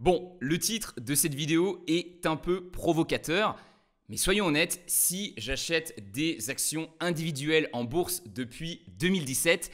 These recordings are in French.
Bon, le titre de cette vidéo est un peu provocateur, mais soyons honnêtes, si j'achète des actions individuelles en bourse depuis 2017,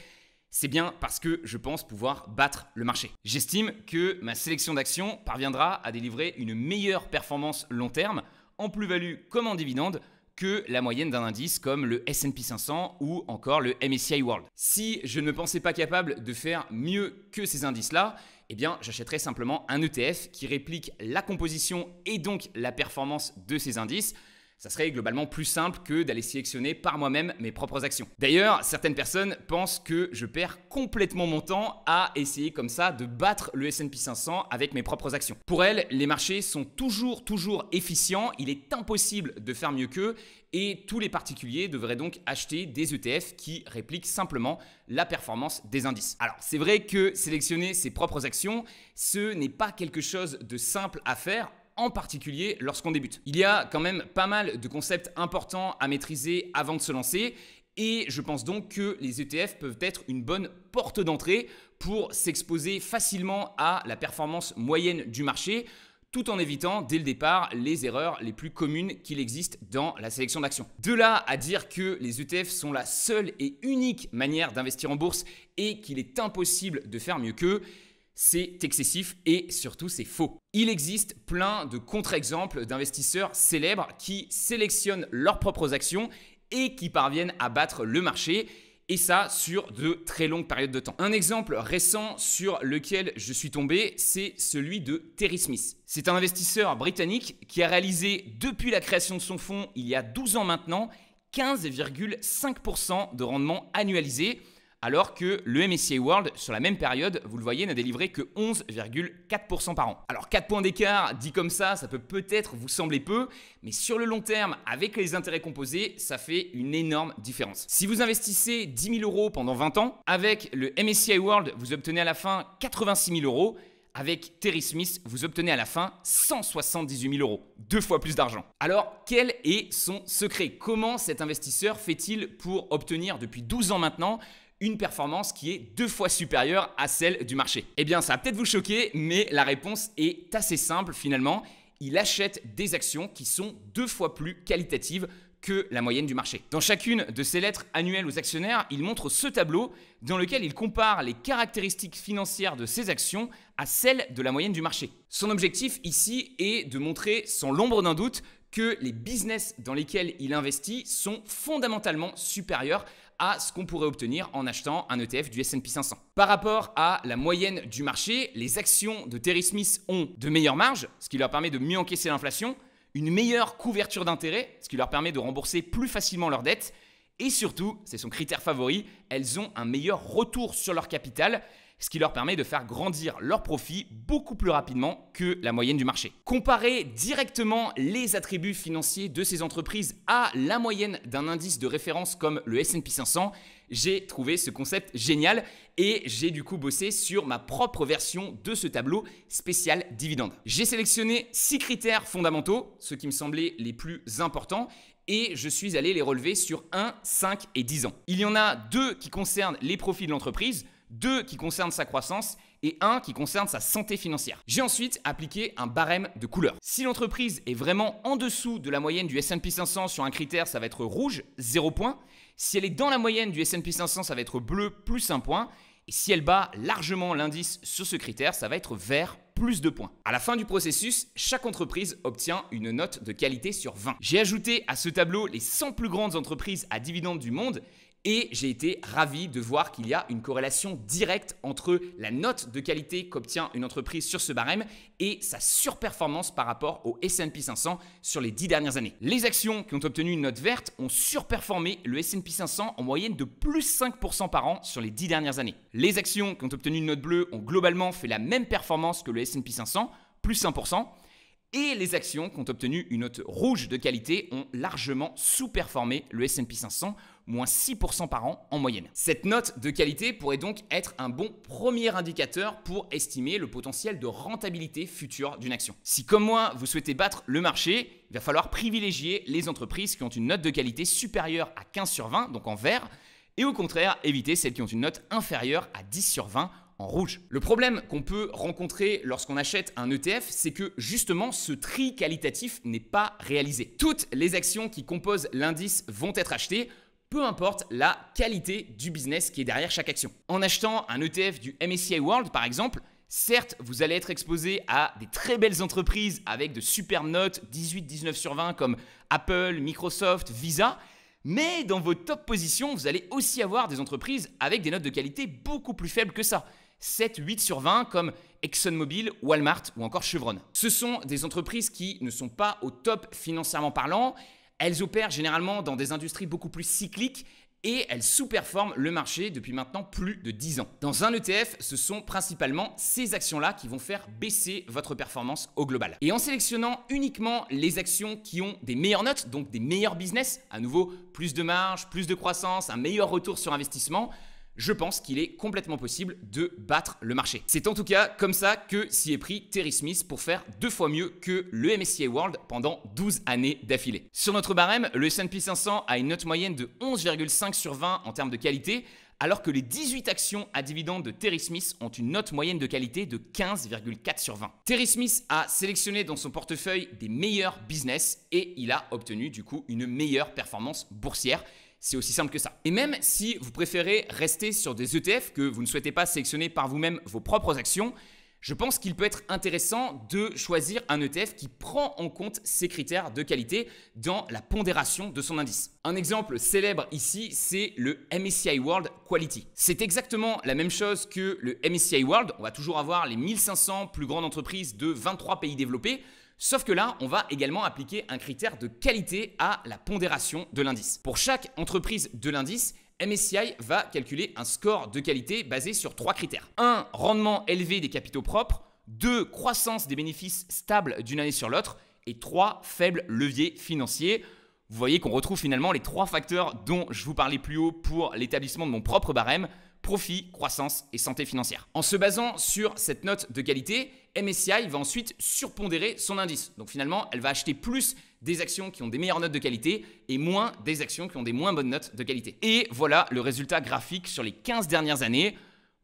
c'est bien parce que je pense pouvoir battre le marché. J'estime que ma sélection d'actions parviendra à délivrer une meilleure performance long terme, en plus-value comme en dividende, que la moyenne d'un indice comme le SP 500 ou encore le MSCI World. Si je ne pensais pas capable de faire mieux que ces indices-là, eh bien j'achèterai simplement un ETF qui réplique la composition et donc la performance de ces indices. Ça serait globalement plus simple que d'aller sélectionner par moi-même mes propres actions. D'ailleurs, certaines personnes pensent que je perds complètement mon temps à essayer comme ça de battre le S&P 500 avec mes propres actions. Pour elles, les marchés sont toujours, toujours efficients. Il est impossible de faire mieux qu'eux et tous les particuliers devraient donc acheter des ETF qui répliquent simplement la performance des indices. Alors c'est vrai que sélectionner ses propres actions, ce n'est pas quelque chose de simple à faire en particulier lorsqu'on débute. Il y a quand même pas mal de concepts importants à maîtriser avant de se lancer et je pense donc que les ETF peuvent être une bonne porte d'entrée pour s'exposer facilement à la performance moyenne du marché tout en évitant dès le départ les erreurs les plus communes qu'il existe dans la sélection d'actions. De là à dire que les ETF sont la seule et unique manière d'investir en bourse et qu'il est impossible de faire mieux qu'eux, c'est excessif et surtout c'est faux. Il existe plein de contre-exemples d'investisseurs célèbres qui sélectionnent leurs propres actions et qui parviennent à battre le marché et ça sur de très longues périodes de temps. Un exemple récent sur lequel je suis tombé, c'est celui de Terry Smith. C'est un investisseur britannique qui a réalisé depuis la création de son fonds il y a 12 ans maintenant 15,5% de rendement annualisé alors que le MSCI World, sur la même période, vous le voyez, n'a délivré que 11,4% par an. Alors 4 points d'écart, dit comme ça, ça peut peut-être vous sembler peu, mais sur le long terme, avec les intérêts composés, ça fait une énorme différence. Si vous investissez 10 000 euros pendant 20 ans, avec le MSCI World, vous obtenez à la fin 86 000 euros. Avec Terry Smith, vous obtenez à la fin 178 000 euros, deux fois plus d'argent. Alors, quel est son secret Comment cet investisseur fait-il pour obtenir depuis 12 ans maintenant une performance qui est deux fois supérieure à celle du marché Eh bien, ça va peut-être vous choquer, mais la réponse est assez simple finalement. Il achète des actions qui sont deux fois plus qualitatives que la moyenne du marché. Dans chacune de ses lettres annuelles aux actionnaires, il montre ce tableau dans lequel il compare les caractéristiques financières de ses actions à celles de la moyenne du marché. Son objectif ici est de montrer sans l'ombre d'un doute que les business dans lesquels il investit sont fondamentalement supérieurs à ce qu'on pourrait obtenir en achetant un ETF du S&P 500. Par rapport à la moyenne du marché, les actions de Terry Smith ont de meilleures marges, ce qui leur permet de mieux encaisser l'inflation, une meilleure couverture d'intérêt, ce qui leur permet de rembourser plus facilement leurs dettes, et surtout, c'est son critère favori, elles ont un meilleur retour sur leur capital ce qui leur permet de faire grandir leurs profits beaucoup plus rapidement que la moyenne du marché. Comparer directement les attributs financiers de ces entreprises à la moyenne d'un indice de référence comme le SP 500, j'ai trouvé ce concept génial et j'ai du coup bossé sur ma propre version de ce tableau spécial dividende. J'ai sélectionné six critères fondamentaux, ceux qui me semblaient les plus importants, et je suis allé les relever sur 1, 5 et 10 ans. Il y en a deux qui concernent les profits de l'entreprise, 2 qui concernent sa croissance et 1 qui concerne sa santé financière. J'ai ensuite appliqué un barème de couleur. Si l'entreprise est vraiment en dessous de la moyenne du S&P 500 sur un critère, ça va être rouge, 0 point. Si elle est dans la moyenne du S&P 500, ça va être bleu, plus 1 point. Et si elle bat largement l'indice sur ce critère, ça va être vert plus de points. À la fin du processus, chaque entreprise obtient une note de qualité sur 20. J'ai ajouté à ce tableau les 100 plus grandes entreprises à dividendes du monde et j'ai été ravi de voir qu'il y a une corrélation directe entre la note de qualité qu'obtient une entreprise sur ce barème et sa surperformance par rapport au S&P 500 sur les 10 dernières années. Les actions qui ont obtenu une note verte ont surperformé le S&P 500 en moyenne de plus 5% par an sur les 10 dernières années. Les actions qui ont obtenu une note bleue ont globalement fait la même performance que le S&P 500, plus 1% et les actions qui ont obtenu une note rouge de qualité ont largement sous-performé le S&P 500 moins 6% par an en moyenne. Cette note de qualité pourrait donc être un bon premier indicateur pour estimer le potentiel de rentabilité future d'une action. Si comme moi, vous souhaitez battre le marché, il va falloir privilégier les entreprises qui ont une note de qualité supérieure à 15 sur 20, donc en vert, et au contraire, éviter celles qui ont une note inférieure à 10 sur 20 en rouge. Le problème qu'on peut rencontrer lorsqu'on achète un ETF, c'est que justement ce tri qualitatif n'est pas réalisé. Toutes les actions qui composent l'indice vont être achetées peu importe la qualité du business qui est derrière chaque action. En achetant un ETF du MSCI World par exemple, Certes, vous allez être exposé à des très belles entreprises avec de superbes notes, 18-19 sur 20 comme Apple, Microsoft, Visa, mais dans vos top positions, vous allez aussi avoir des entreprises avec des notes de qualité beaucoup plus faibles que ça. 7-8 sur 20 comme ExxonMobil, Walmart ou encore Chevron. Ce sont des entreprises qui ne sont pas au top financièrement parlant, elles opèrent généralement dans des industries beaucoup plus cycliques et elles sous-performent le marché depuis maintenant plus de 10 ans. Dans un ETF, ce sont principalement ces actions-là qui vont faire baisser votre performance au global. Et en sélectionnant uniquement les actions qui ont des meilleures notes, donc des meilleurs business, à nouveau plus de marge, plus de croissance, un meilleur retour sur investissement, je pense qu'il est complètement possible de battre le marché. C'est en tout cas comme ça que s'y est pris Terry Smith pour faire deux fois mieux que le MSCI World pendant 12 années d'affilée. Sur notre barème, le S&P 500 a une note moyenne de 11,5 sur 20 en termes de qualité, alors que les 18 actions à dividendes de Terry Smith ont une note moyenne de qualité de 15,4 sur 20. Terry Smith a sélectionné dans son portefeuille des meilleurs business et il a obtenu du coup une meilleure performance boursière c'est aussi simple que ça. Et même si vous préférez rester sur des ETF que vous ne souhaitez pas sélectionner par vous-même vos propres actions, je pense qu'il peut être intéressant de choisir un ETF qui prend en compte ces critères de qualité dans la pondération de son indice. Un exemple célèbre ici, c'est le MSCI World Quality. C'est exactement la même chose que le MSCI World. On va toujours avoir les 1500 plus grandes entreprises de 23 pays développés. Sauf que là, on va également appliquer un critère de qualité à la pondération de l'indice. Pour chaque entreprise de l'indice, MSCI va calculer un score de qualité basé sur trois critères. 1. Rendement élevé des capitaux propres. 2. Croissance des bénéfices stables d'une année sur l'autre. Et 3. Faible levier financier. Vous voyez qu'on retrouve finalement les trois facteurs dont je vous parlais plus haut pour l'établissement de mon propre barème profit, croissance et santé financière. En se basant sur cette note de qualité, MSCI va ensuite surpondérer son indice. Donc finalement, elle va acheter plus des actions qui ont des meilleures notes de qualité et moins des actions qui ont des moins bonnes notes de qualité. Et voilà le résultat graphique sur les 15 dernières années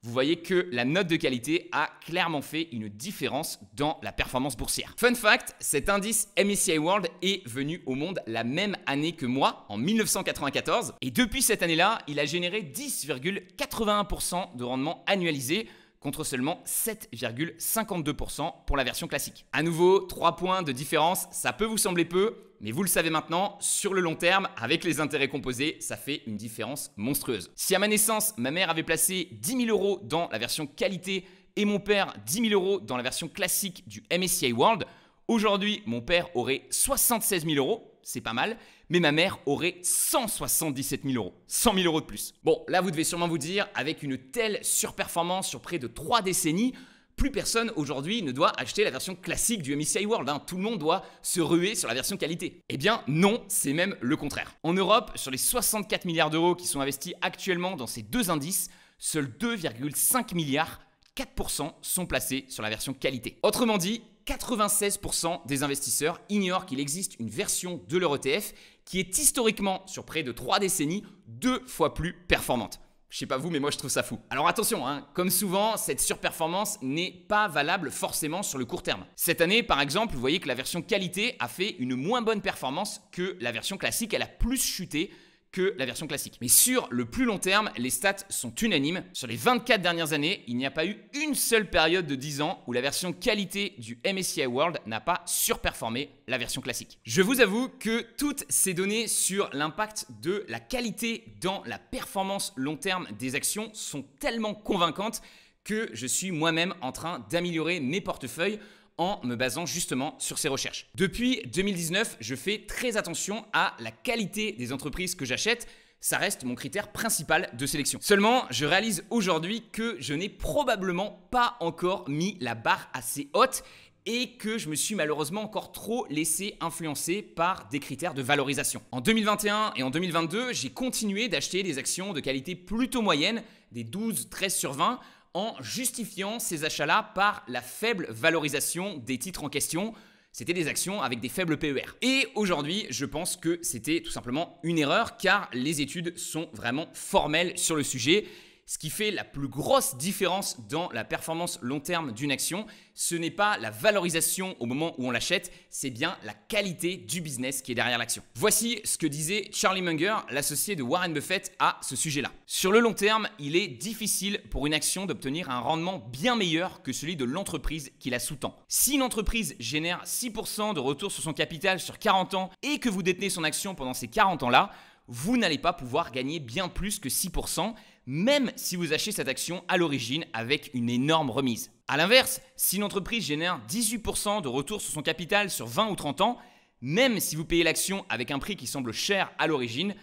vous voyez que la note de qualité a clairement fait une différence dans la performance boursière. Fun fact, cet indice MSCI e World est venu au monde la même année que moi, en 1994, et depuis cette année-là, il a généré 10,81% de rendement annualisé, contre seulement 7,52% pour la version classique. À nouveau, 3 points de différence, ça peut vous sembler peu, mais vous le savez maintenant, sur le long terme, avec les intérêts composés, ça fait une différence monstrueuse. Si à ma naissance, ma mère avait placé 10 000 euros dans la version qualité et mon père 10 000 euros dans la version classique du MSCI World, aujourd'hui, mon père aurait 76 000 euros c'est pas mal, mais ma mère aurait 177 000 euros, 100 000 euros de plus. Bon, là, vous devez sûrement vous dire, avec une telle surperformance sur près de 3 décennies, plus personne aujourd'hui ne doit acheter la version classique du MSCI World. Hein. Tout le monde doit se ruer sur la version qualité. Eh bien non, c'est même le contraire. En Europe, sur les 64 milliards d'euros qui sont investis actuellement dans ces deux indices, seuls 2,5 milliards 4% sont placés sur la version qualité. Autrement dit, 96% des investisseurs ignorent qu'il existe une version de leur ETF qui est historiquement, sur près de trois décennies, deux fois plus performante. Je sais pas vous, mais moi je trouve ça fou. Alors attention, hein, comme souvent, cette surperformance n'est pas valable forcément sur le court terme. Cette année, par exemple, vous voyez que la version qualité a fait une moins bonne performance que la version classique, elle a plus chuté que la version classique. Mais sur le plus long terme, les stats sont unanimes. Sur les 24 dernières années, il n'y a pas eu une seule période de 10 ans où la version qualité du MSCI World n'a pas surperformé la version classique. Je vous avoue que toutes ces données sur l'impact de la qualité dans la performance long terme des actions sont tellement convaincantes que je suis moi-même en train d'améliorer mes portefeuilles en me basant justement sur ces recherches. Depuis 2019, je fais très attention à la qualité des entreprises que j'achète ça reste mon critère principal de sélection. Seulement, je réalise aujourd'hui que je n'ai probablement pas encore mis la barre assez haute et que je me suis malheureusement encore trop laissé influencer par des critères de valorisation. En 2021 et en 2022, j'ai continué d'acheter des actions de qualité plutôt moyenne, des 12, 13 sur 20, en justifiant ces achats-là par la faible valorisation des titres en question. C'était des actions avec des faibles PER. Et aujourd'hui, je pense que c'était tout simplement une erreur car les études sont vraiment formelles sur le sujet ce qui fait la plus grosse différence dans la performance long terme d'une action, ce n'est pas la valorisation au moment où on l'achète, c'est bien la qualité du business qui est derrière l'action. Voici ce que disait Charlie Munger, l'associé de Warren Buffett, à ce sujet-là. Sur le long terme, il est difficile pour une action d'obtenir un rendement bien meilleur que celui de l'entreprise qui la sous-tend. Si une entreprise génère 6% de retour sur son capital sur 40 ans et que vous détenez son action pendant ces 40 ans-là, vous n'allez pas pouvoir gagner bien plus que 6%, même si vous achetez cette action à l'origine avec une énorme remise. A l'inverse, si une entreprise génère 18% de retour sur son capital sur 20 ou 30 ans, même si vous payez l'action avec un prix qui semble cher à l'origine,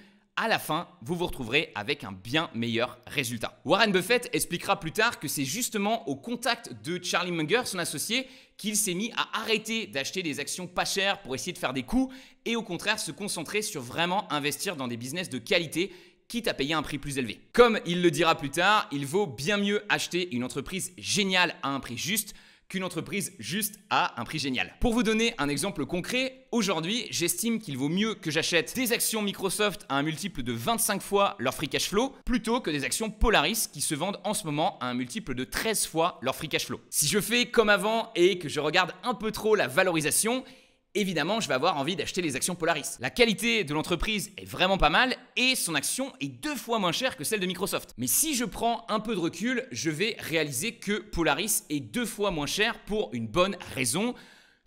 à la fin, vous vous retrouverez avec un bien meilleur résultat. Warren Buffett expliquera plus tard que c'est justement au contact de Charlie Munger, son associé, qu'il s'est mis à arrêter d'acheter des actions pas chères pour essayer de faire des coups et au contraire se concentrer sur vraiment investir dans des business de qualité quitte à payer un prix plus élevé. Comme il le dira plus tard, il vaut bien mieux acheter une entreprise géniale à un prix juste qu'une entreprise juste à un prix génial. Pour vous donner un exemple concret, aujourd'hui, j'estime qu'il vaut mieux que j'achète des actions Microsoft à un multiple de 25 fois leur free cash flow plutôt que des actions Polaris qui se vendent en ce moment à un multiple de 13 fois leur free cash flow. Si je fais comme avant et que je regarde un peu trop la valorisation, évidemment, je vais avoir envie d'acheter les actions Polaris. La qualité de l'entreprise est vraiment pas mal et son action est deux fois moins chère que celle de Microsoft. Mais si je prends un peu de recul, je vais réaliser que Polaris est deux fois moins cher pour une bonne raison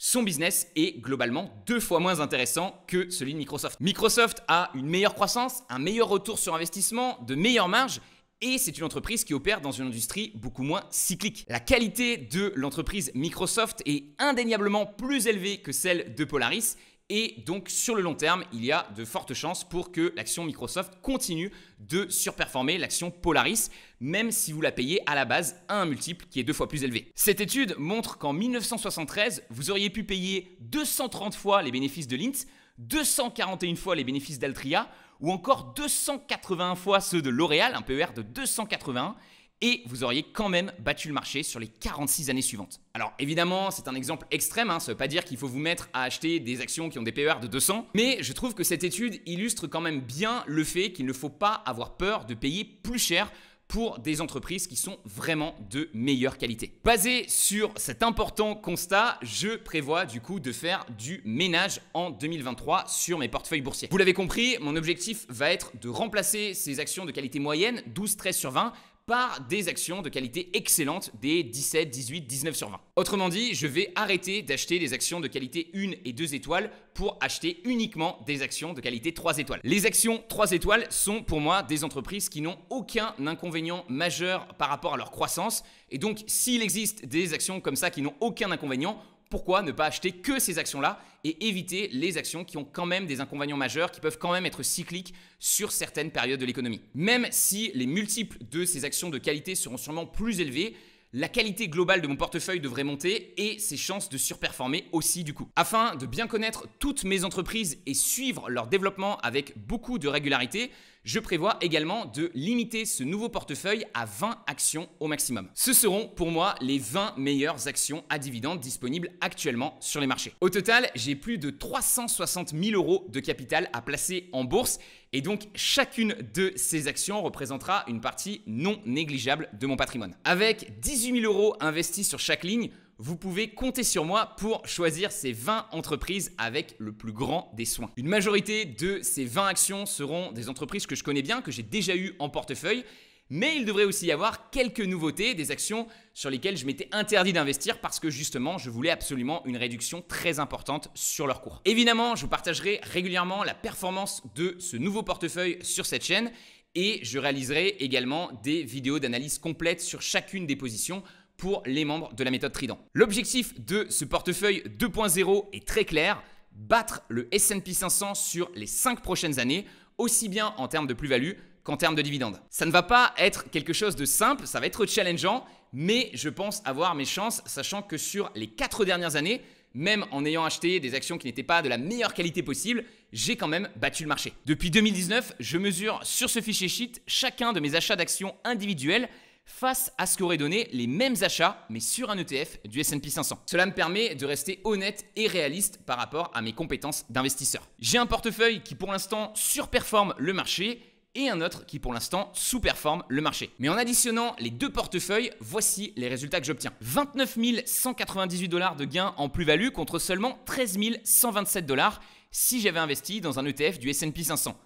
son business est globalement deux fois moins intéressant que celui de Microsoft. Microsoft a une meilleure croissance, un meilleur retour sur investissement, de meilleures marges et c'est une entreprise qui opère dans une industrie beaucoup moins cyclique. La qualité de l'entreprise Microsoft est indéniablement plus élevée que celle de Polaris et donc sur le long terme, il y a de fortes chances pour que l'action Microsoft continue de surperformer l'action Polaris, même si vous la payez à la base à un multiple qui est deux fois plus élevé. Cette étude montre qu'en 1973, vous auriez pu payer 230 fois les bénéfices de Lint, 241 fois les bénéfices d'Altria ou encore 280 fois ceux de L'Oréal, un PER de 280, et vous auriez quand même battu le marché sur les 46 années suivantes. Alors évidemment, c'est un exemple extrême, hein. ça ne veut pas dire qu'il faut vous mettre à acheter des actions qui ont des PER de 200, mais je trouve que cette étude illustre quand même bien le fait qu'il ne faut pas avoir peur de payer plus cher pour des entreprises qui sont vraiment de meilleure qualité. Basé sur cet important constat, je prévois du coup de faire du ménage en 2023 sur mes portefeuilles boursiers. Vous l'avez compris, mon objectif va être de remplacer ces actions de qualité moyenne, 12-13 sur 20, par des actions de qualité excellente des 17, 18, 19 sur 20. Autrement dit, je vais arrêter d'acheter des actions de qualité 1 et 2 étoiles pour acheter uniquement des actions de qualité 3 étoiles. Les actions 3 étoiles sont pour moi des entreprises qui n'ont aucun inconvénient majeur par rapport à leur croissance. Et donc, s'il existe des actions comme ça qui n'ont aucun inconvénient, pourquoi ne pas acheter que ces actions-là et éviter les actions qui ont quand même des inconvénients majeurs, qui peuvent quand même être cycliques sur certaines périodes de l'économie Même si les multiples de ces actions de qualité seront sûrement plus élevés, la qualité globale de mon portefeuille devrait monter et ses chances de surperformer aussi du coup. Afin de bien connaître toutes mes entreprises et suivre leur développement avec beaucoup de régularité, je prévois également de limiter ce nouveau portefeuille à 20 actions au maximum. Ce seront pour moi les 20 meilleures actions à dividendes disponibles actuellement sur les marchés. Au total, j'ai plus de 360 000 euros de capital à placer en bourse et donc chacune de ces actions représentera une partie non négligeable de mon patrimoine. Avec 18 000 euros investis sur chaque ligne, vous pouvez compter sur moi pour choisir ces 20 entreprises avec le plus grand des soins. Une majorité de ces 20 actions seront des entreprises que je connais bien, que j'ai déjà eues en portefeuille, mais il devrait aussi y avoir quelques nouveautés, des actions sur lesquelles je m'étais interdit d'investir parce que justement je voulais absolument une réduction très importante sur leur cours. Évidemment, je vous partagerai régulièrement la performance de ce nouveau portefeuille sur cette chaîne et je réaliserai également des vidéos d'analyse complète sur chacune des positions pour les membres de la méthode Trident. L'objectif de ce portefeuille 2.0 est très clair, battre le S&P 500 sur les 5 prochaines années, aussi bien en termes de plus-value qu'en termes de dividendes. Ça ne va pas être quelque chose de simple, ça va être challengeant, mais je pense avoir mes chances, sachant que sur les 4 dernières années, même en ayant acheté des actions qui n'étaient pas de la meilleure qualité possible, j'ai quand même battu le marché. Depuis 2019, je mesure sur ce fichier sheet chacun de mes achats d'actions individuels face à ce qu'auraient donné les mêmes achats, mais sur un ETF du SP 500. Cela me permet de rester honnête et réaliste par rapport à mes compétences d'investisseur. J'ai un portefeuille qui pour l'instant surperforme le marché et un autre qui pour l'instant sous-performe le marché. Mais en additionnant les deux portefeuilles, voici les résultats que j'obtiens. 29 198 dollars de gains en plus-value contre seulement 13 127 dollars si j'avais investi dans un ETF du SP 500.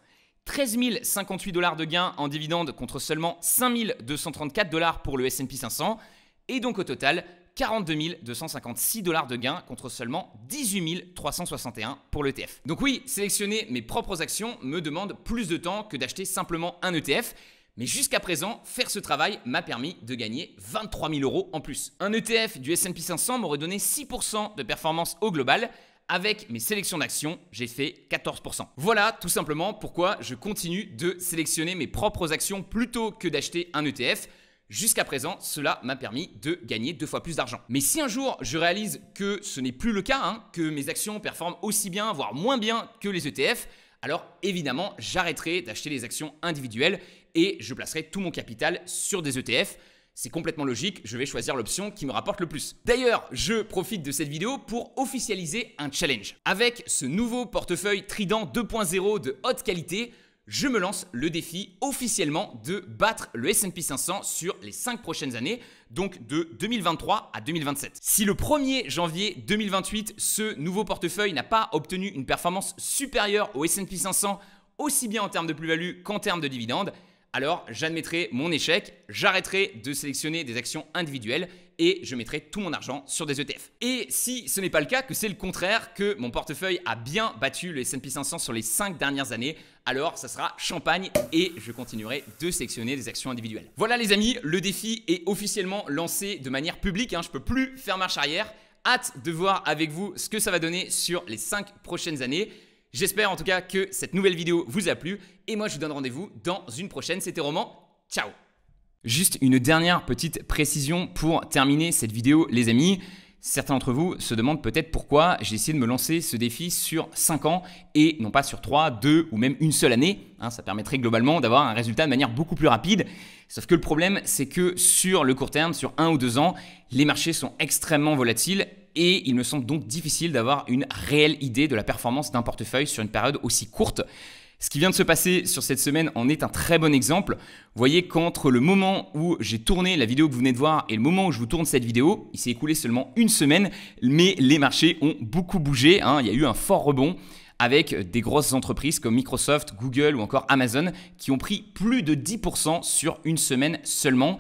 13 058 dollars de gains en dividendes contre seulement 5 234 dollars pour le SP 500, et donc au total 42 256 dollars de gains contre seulement 18 361 pour l'ETF. Donc oui, sélectionner mes propres actions me demande plus de temps que d'acheter simplement un ETF. Mais jusqu'à présent, faire ce travail m'a permis de gagner 23 000 euros en plus. Un ETF du SP 500 m'aurait donné 6% de performance au global, avec mes sélections d'actions, j'ai fait 14%. Voilà tout simplement pourquoi je continue de sélectionner mes propres actions plutôt que d'acheter un ETF. Jusqu'à présent, cela m'a permis de gagner deux fois plus d'argent. Mais si un jour je réalise que ce n'est plus le cas, hein, que mes actions performent aussi bien, voire moins bien que les ETF, alors évidemment, j'arrêterai d'acheter les actions individuelles et je placerai tout mon capital sur des ETF c'est complètement logique, je vais choisir l'option qui me rapporte le plus. D'ailleurs, je profite de cette vidéo pour officialiser un challenge. Avec ce nouveau portefeuille Trident 2.0 de haute qualité, je me lance le défi officiellement de battre le SP 500 sur les 5 prochaines années, donc de 2023 à 2027. Si le 1er janvier 2028, ce nouveau portefeuille n'a pas obtenu une performance supérieure au SP 500, aussi bien en termes de plus-value qu'en termes de dividendes, alors j'admettrai mon échec, j'arrêterai de sélectionner des actions individuelles et je mettrai tout mon argent sur des ETF. Et si ce n'est pas le cas, que c'est le contraire, que mon portefeuille a bien battu le S&P 500 sur les 5 dernières années, alors ça sera champagne et je continuerai de sélectionner des actions individuelles. Voilà les amis, le défi est officiellement lancé de manière publique, hein. Je ne peux plus faire marche arrière. Hâte de voir avec vous ce que ça va donner sur les 5 prochaines années. J'espère en tout cas que cette nouvelle vidéo vous a plu et moi je vous donne rendez-vous dans une prochaine. C'était Roman. Ciao Juste une dernière petite précision pour terminer cette vidéo les amis. Certains d'entre vous se demandent peut-être pourquoi j'ai essayé de me lancer ce défi sur 5 ans et non pas sur 3, 2 ou même une seule année. Hein, ça permettrait globalement d'avoir un résultat de manière beaucoup plus rapide. Sauf que le problème, c'est que sur le court terme, sur 1 ou 2 ans, les marchés sont extrêmement volatiles et il me semble donc difficile d'avoir une réelle idée de la performance d'un portefeuille sur une période aussi courte. Ce qui vient de se passer sur cette semaine en est un très bon exemple. Vous voyez qu'entre le moment où j'ai tourné la vidéo que vous venez de voir et le moment où je vous tourne cette vidéo, il s'est écoulé seulement une semaine, mais les marchés ont beaucoup bougé. Hein. Il y a eu un fort rebond avec des grosses entreprises comme Microsoft, Google ou encore Amazon qui ont pris plus de 10% sur une semaine seulement.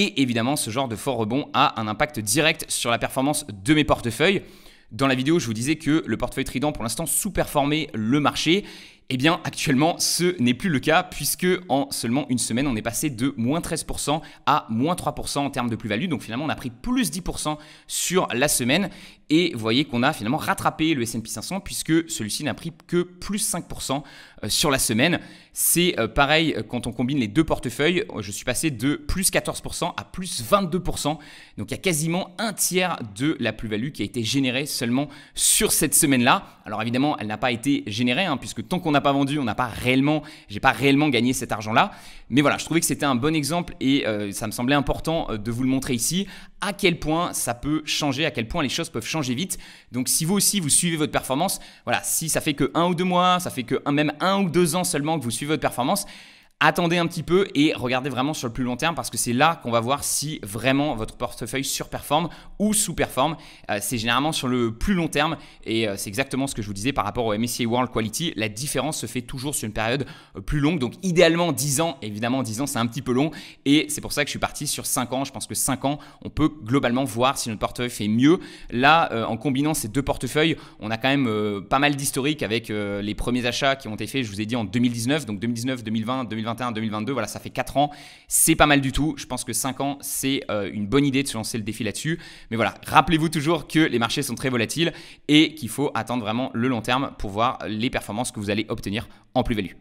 Et évidemment, ce genre de fort rebond a un impact direct sur la performance de mes portefeuilles. Dans la vidéo, je vous disais que le portefeuille Trident, pour l'instant, sous-performait le marché. Eh bien, actuellement, ce n'est plus le cas puisque en seulement une semaine, on est passé de moins 13% à moins 3% en termes de plus-value. Donc finalement, on a pris plus 10% sur la semaine. Et vous voyez qu'on a finalement rattrapé le S&P 500 puisque celui-ci n'a pris que plus 5% euh, sur la semaine. C'est euh, pareil euh, quand on combine les deux portefeuilles. Je suis passé de plus 14% à plus 22%. Donc il y a quasiment un tiers de la plus-value qui a été générée seulement sur cette semaine-là. Alors évidemment, elle n'a pas été générée hein, puisque tant qu'on a pas vendu, on n'a pas réellement, j'ai pas réellement gagné cet argent-là. Mais voilà, je trouvais que c'était un bon exemple et euh, ça me semblait important euh, de vous le montrer ici, à quel point ça peut changer, à quel point les choses peuvent changer vite. Donc si vous aussi vous suivez votre performance, voilà, si ça fait que un ou deux mois, ça fait que même un ou deux ans seulement que vous suivez votre performance, attendez un petit peu et regardez vraiment sur le plus long terme parce que c'est là qu'on va voir si vraiment votre portefeuille surperforme ou sous-performe. Euh, c'est généralement sur le plus long terme et euh, c'est exactement ce que je vous disais par rapport au MSCI World Quality. La différence se fait toujours sur une période euh, plus longue, donc idéalement 10 ans. Évidemment, 10 ans, c'est un petit peu long et c'est pour ça que je suis parti sur 5 ans. Je pense que 5 ans, on peut globalement voir si notre portefeuille fait mieux. Là, en combinant ces deux portefeuilles, on a quand même pas mal d'historique avec les premiers achats qui ont été faits, je vous ai dit, en 2019, donc 2019, 2020, 2021 2021-2022, voilà, ça fait 4 ans, c'est pas mal du tout. Je pense que 5 ans, c'est euh, une bonne idée de se lancer le défi là-dessus. Mais voilà, rappelez-vous toujours que les marchés sont très volatiles et qu'il faut attendre vraiment le long terme pour voir les performances que vous allez obtenir en plus-value.